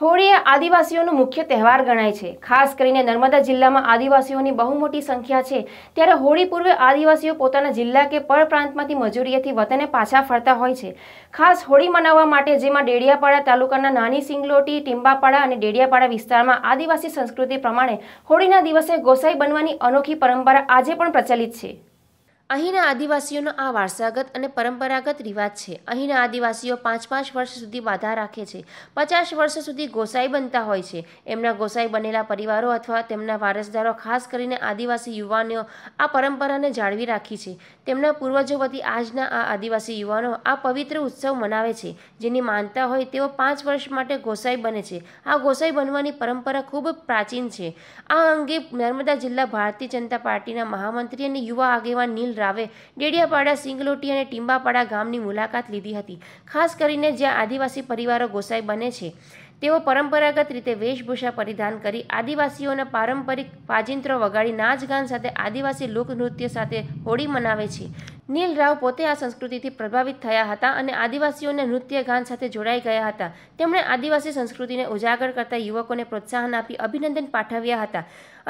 હોળી એ આદિવાસીઓનો મુખ્ય તહેવાર ગણાય છે ખાસ કરીને નર્મદા જિલ્લામાં આદિવાસીઓની બહુ મોટી સંખ્યા છે ત્યારે હોળી પૂર્વે આદિવાસીઓ પોતાના જિલ્લા કે પરપ્રાંતમાંથી મજૂરીએથી વતને પાછા ફરતા હોય છે ખાસ હોળી મનાવવા માટે જેમાં ડેડિયાપાડા તાલુકાના નાની સિંગલોટી ટિંબાપાડા અને ડેડિયાપાડા વિસ્તારમાં આદિવાસી સંસ્કૃતિ પ્રમાણે હોળીના દિવસે ગોસાઈ બનવાની અનોખી પરંપરા આજે પણ પ્રચલિત છે અહીંના આદિવાસીઓનો આ વારસાગત અને પરંપરાગત રિવાજ છે અહીંના આદિવાસીઓ પાંચ પાંચ વર્ષ સુધી બાધા રાખે છે પચાસ વર્ષ સુધી ગોસાઈ બનતા હોય છે એમના ગોસાઈ બનેલા પરિવારો અથવા તેમના વારસદારો ખાસ કરીને આદિવાસી યુવાનો આ પરંપરાને જાળવી રાખી છે તેમના પૂર્વજો વતી આજના આ આદિવાસી યુવાનો આ પવિત્ર ઉત્સવ મનાવે છે જેની માનતા હોય તેઓ પાંચ વર્ષ માટે ગોસાઈ બને છે આ ગોસાઈ બનવાની પરંપરા ખૂબ પ્રાચીન છે આ અંગે નર્મદા જિલ્લા ભારતીય જનતા પાર્ટીના મહામંત્રી અને યુવા આગેવાન નીલ રાવે ડેડિયાપાડા સિંગલોટી અને ટિંબાપાડા ગામની મુલાકાત લીધી હતી ખાસ કરીને જ્યાં આદિવાસી પરિવારો ગોસાઈ બને છે તેઓ પરંપરાગત રીતે વેશભૂષા પરિધાન કરી આદિવાસીઓના પારંપરિક પાજિંત્રો વગાડી નાચ ગાન સાથે આદિવાસી લોકનૃત્ય સાથે હોળી મનાવે છે નીલ રાવ પોતે આ સંસ્કૃતિથી પ્રભાવિત થયા હતા અને આદિવાસીઓને નૃત્ય ગાન સાથે જોડાઈ ગયા હતા તેમણે આદિવાસી સંસ્કૃતિને ઉજાગર કરતા યુવકોને પ્રોત્સાહન આપી અભિનંદન પાઠવ્યા હતા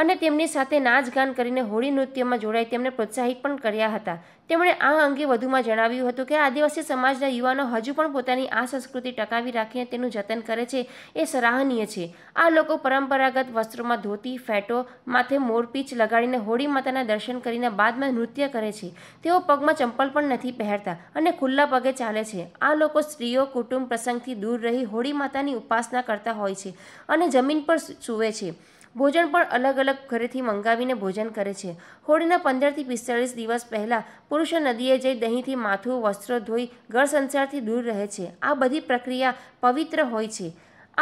અને તેમની સાથે નાચ ગાન કરીને હોળી નૃત્યમાં જોડાઈ તેમને પ્રોત્સાહિત પણ કર્યા હતા તેમણે આ અંગે વધુમાં જણાવ્યું હતું કે આદિવાસી સમાજના યુવાનો હજુ પણ પોતાની આ સંસ્કૃતિ ટકાવી રાખીને તેનું જતન કરે છે એ સરાહનીય છે આ લોકો પરંપરાગત વસ્ત્રોમાં ધોતી ફેટો માથે મોરપીચ લગાડીને હોળી માતાના દર્શન કરીને બાદમાં નૃત્ય કરે છે તેઓ પગ પગમાં ચંપલ પણ નથી પહેરતા અને ખુલ્લા પગે ચાલે છે આ લોકો સ્ત્રીઓ કુટુંબ પ્રસંગથી દૂર રહી હોળી માતાની ઉપાસના કરતા હોય છે અને જમીન પર સૂવે છે ભોજન પણ અલગ અલગ ઘરેથી મંગાવીને ભોજન કરે છે હોળીના પંદરથી પિસ્તાળીસ દિવસ પહેલાં પુરુષો નદીએ જઈ દહીંથી માથું વસ્ત્રો ધોઈ ઘર સંસારથી દૂર રહે છે આ બધી પ્રક્રિયા પવિત્ર હોય છે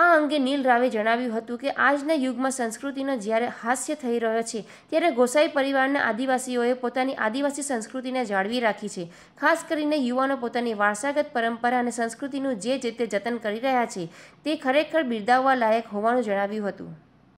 આ અંગે નીલ રાવે જણાવ્યું હતું કે આજના યુગમાં સંસ્કૃતિનો જ્યારે હાસ્ય થઈ રહ્યો છે ત્યારે ગોસાઈ પરિવારના આદિવાસીઓએ પોતાની આદિવાસી સંસ્કૃતિને જાળવી રાખી છે ખાસ કરીને યુવાનો પોતાની વારસાગત પરંપરા અને સંસ્કૃતિનું જે જે તે જતન કરી રહ્યા છે તે ખરેખર બિરદાવવા લાયક હોવાનું જણાવ્યું હતું